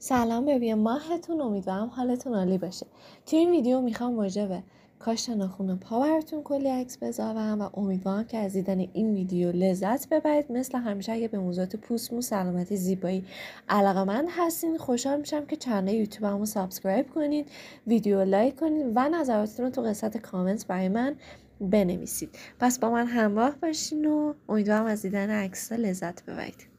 سلام به ماهتون امیدوارم حالتون عالی باشه توی این ویدیو میخوام راجع به کاش ناخون پا براتون کلی عکس بذارم و امیدوارم که از دیدن این ویدیو لذت ببرید مثل همیشه اگه به موضوعات پوست مو سلامتی زیبایی من هستین خوشحال میشم که چنل رو سابسکرایب کنین ویدیو لایک کنین و نظراتتون رو تو قسمت کامنت برای من بنویسید پس با من همراه باشین و امیدوارم از دیدن عکس لذت ببرید